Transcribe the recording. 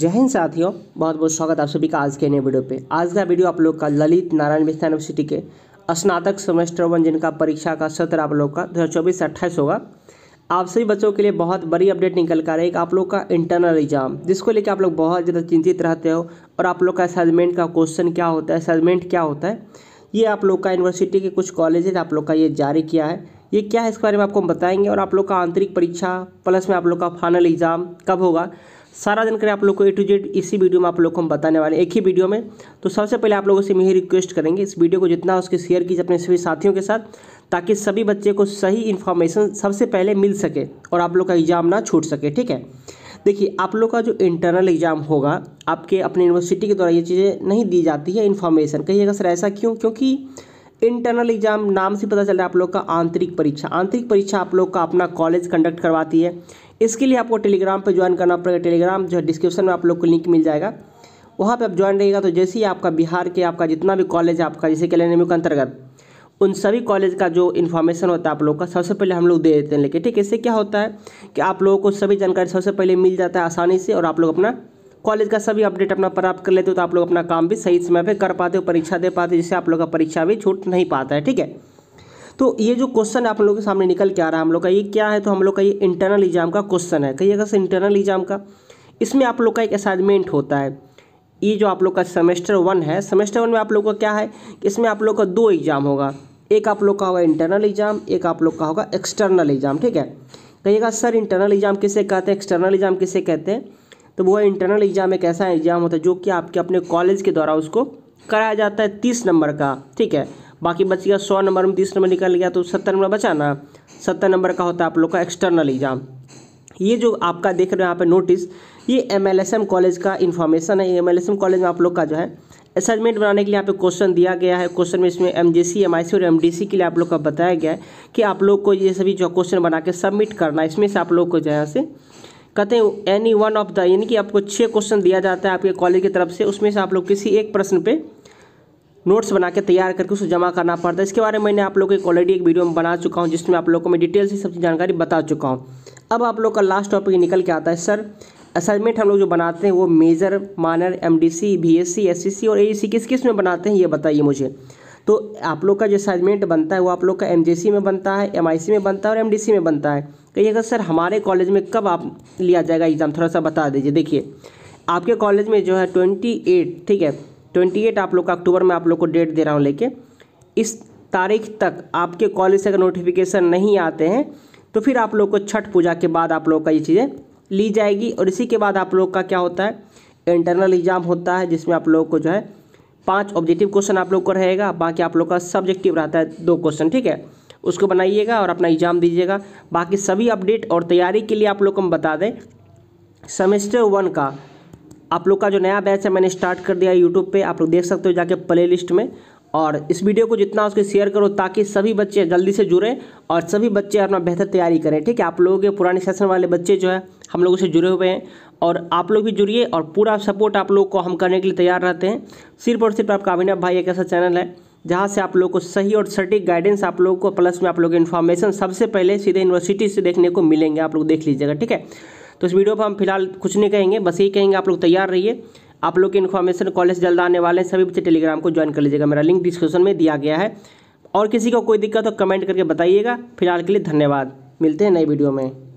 जय हिंद साथियों बहुत बहुत स्वागत आप सभी का आज के नए वीडियो पे आज का वीडियो आप लोग का ललित नारायण विस्तार यूनिवर्सिटी के स्नातक सेमेस्टर वन जिनका परीक्षा का सत्र आप लोग का दो हज़ार चौबीस अट्ठाईस होगा आप सभी बच्चों के लिए बहुत बड़ी अपडेट निकल कर एक आप लोग का इंटरनल एग्जाम जिसको लेकर आप लोग बहुत ज़्यादा चिंतित रहते हो और आप लोग का असाइनमेंट का क्वेश्चन क्या होता है असाइनमेंट क्या होता है ये आप लोग का यूनिवर्सिटी के कुछ कॉलेजेज आप लोग का ये जारी किया है ये क्या है इसके बारे में आपको बताएंगे और आप लोग का आंतरिक परीक्षा प्लस में आप लोग का फाइनल एग्ज़ाम कब होगा सारा जानकारी आप लोग को ए टू जेड इसी वीडियो में आप लोग को हम बताने वाले एक ही वीडियो में तो सबसे पहले आप लोगों से मैं रिक्वेस्ट करेंगे इस वीडियो को जितना उसके शेयर कीजिए अपने सभी साथियों के साथ ताकि सभी बच्चे को सही इन्फॉर्मेशन सबसे पहले मिल सके और आप लोग का एग्ज़ाम ना छूट सके ठीक है देखिए आप लोग का जो इंटरनल एग्ज़ाम होगा आपके अपने यूनिवर्सिटी के द्वारा ये चीज़ें नहीं दी जाती है इन्फॉर्मेशन कहिएगा सर ऐसा क्यों क्योंकि इंटरनल एग्जाम नाम से पता चल रहा है आप लोग का आंतरिक परीक्षा आंतरिक परीक्षा आप लोग का अपना कॉलेज कंडक्ट करवाती है इसके लिए आपको टेलीग्राम पर ज्वाइन करना पड़ेगा टेलीग्राम जो है डिस्क्रिप्शन में आप लोग को लिंक मिल जाएगा वहाँ पे आप ज्वाइन रहिएगा तो जैसे ही आपका बिहार के आपका जितना भी कॉलेज है आपका जैसे कैलेंड के अंतर्गत उन सभी कॉलेज का जो इन्फॉर्मेशन होता है आप लोग का सबसे पहले हम लोग दे देते हैं लेकिन ठीक है इससे क्या होता है कि आप लोगों को सभी जानकारी सबसे पहले मिल जाता है आसानी से और आप लोग अपना कॉलेज का सभी अपडेट अपना प्राप्त कर लेते हो तो आप लोग अपना काम भी सही समय पर कर पाते हो परीक्षा दे पाते हो जिससे आप लोग का परीक्षा भी छूट नहीं पाता है ठीक है तो ये जो क्वेश्चन आप लोगों के सामने निकल के आ रहा है हम लोग का ये क्या है तो हम लोग का ये इंटरनल एग्जाम का क्वेश्चन है कही सर इंटरनल एग्जाम का इसमें आप लोग का एक असाइनमेंट होता है ये जो आप लोग का सेमेस्टर वन है सेमेस्टर वन में आप लोग का क्या है कि इसमें आप लोग का दो एग्ज़ाम होगा एक आप लोग का होगा इंटरनल एग्ज़ाम एक आप लोग का होगा एक्सटर्नल एग्ज़ाम ठीक है कहिएगा सर इंटरनल एग्ज़ाम किसे कहते हैं एक्सटर्नल एग्ज़ाम किसे कहते हैं तो वो इंटरनल एग्ज़ाम एक ऐसा एग्ज़ाम होता है जो कि आपके अपने कॉलेज के द्वारा उसको कराया जाता है तीस नंबर का ठीक है बाकी बच गया सौ नंबर में तीस नंबर निकल गया तो सत्तर नंबर बचा ना सत्तर नंबर का होता है आप लोग का एक्सटर्नल एग्जाम ये जो आपका देख रहे हो यहाँ पे नोटिस ये एम कॉलेज का इन्फॉर्मेशन है एम कॉलेज में आप लोग का जो है असाइनमेंट बनाने के लिए यहाँ पे क्वेश्चन दिया गया है क्वेश्चन में इसमें एम जे सी एम आई सी और एम डी सी के लिए आप लोग का बताया गया है कि आप लोग को ये सभी जो क्वेश्चन बना के सबमिट करना है इसमें से आप लोग को जो है यहाँ से कहते हैं एनी वन ऑफ द यानी कि आपको छः क्वेश्चन दिया जाता है आपके कॉलेज की तरफ से उसमें से आप लोग किसी एक प्रश्न पर नोट्स बना के तैयार करके उसे जमा करना पड़ता है इसके बारे में मैंने आप लोगों को एक ऑलरेडी एक वीडियो में बना चुका हूँ जिसमें आप लोग को मैं डिटेल से सब जानकारी बता चुका हूँ अब आप लोग का लास्ट टॉपिक निकल के आता है सर असाइनमेंट हम लोग जो बनाते हैं वो major minor M D C B S C S C और ए सी e किस किस में बनाते हैं ये बताइए मुझे तो आप लोग का जो असाइनमेंट बनता है वो आप लोग का एम जे सी में बनता है एम आई सी में बनता है और एम डी सी में बनता है कहिएगा सर हमारे कॉलेज में कब आप लिया जाएगा एग्ज़ाम थोड़ा सा बता दीजिए देखिए आपके कॉलेज में जो है ट्वेंटी एट ठीक है ट्वेंटी एट आप लोग का अक्टूबर में आप लोग को डेट दे रहा हूँ लेके इस तारीख तक आपके कॉलेज से अगर नोटिफिकेशन नहीं आते हैं तो फिर आप लोग को छठ पूजा के बाद आप लोग का ये चीज़ें ली जाएगी और इसी के बाद आप लोग का क्या होता है इंटरनल एग्ज़ाम होता है जिसमें आप लोग को जो है पांच ऑब्जेक्टिव क्वेश्चन आप लोग को रहेगा बाकी आप लोग का सब्जेक्टिव रहता है दो क्वेश्चन ठीक है उसको बनाइएगा और अपना एग्ज़ाम दीजिएगा बाकी सभी अपडेट और तैयारी के लिए आप लोग को हम बता दें सेमेस्टर वन का आप लोग का जो नया बैच है मैंने स्टार्ट कर दिया यूट्यूब पर आप लोग देख सकते हो जाके प्ले लिस्ट में और इस वीडियो को जितना उसके शेयर करो ताकि सभी बच्चे जल्दी से जुड़ें और सभी बच्चे अपना बेहतर तैयारी करें ठीक है आप लोगों के पुराने सेशन वाले बच्चे जो है हम लोगों से जुड़े हुए हैं और आप लोग भी जुड़िए और पूरा सपोर्ट आप लोग को हम करने के लिए तैयार रहते हैं सिर्फ और सिर्फ आपका अभिनव भाई एक ऐसा चैनल है जहाँ से आप लोग को सही और सटीक गाइडेंस आप लोग को प्लस में आप लोग इन्फॉर्मेशन सबसे पहले सीधे यूनिवर्सिटी से देखने को मिलेंगे आप लोग देख लीजिएगा ठीक है तो इस वीडियो पर हम फिलहाल कुछ नहीं कहेंगे बस यही कहेंगे आप लोग तैयार रहिए आप लोग की इन्फॉर्मेशन कॉलेज जल्द आने वाले हैं सभी बच्चे टेलीग्राम को ज्वाइन कर लीजिएगा मेरा लिंक डिस्क्रिप्शन में दिया गया है और किसी को कोई दिक्कत हो कमेंट करके बताइएगा फिलहाल के लिए धन्यवाद मिलते हैं नई वीडियो में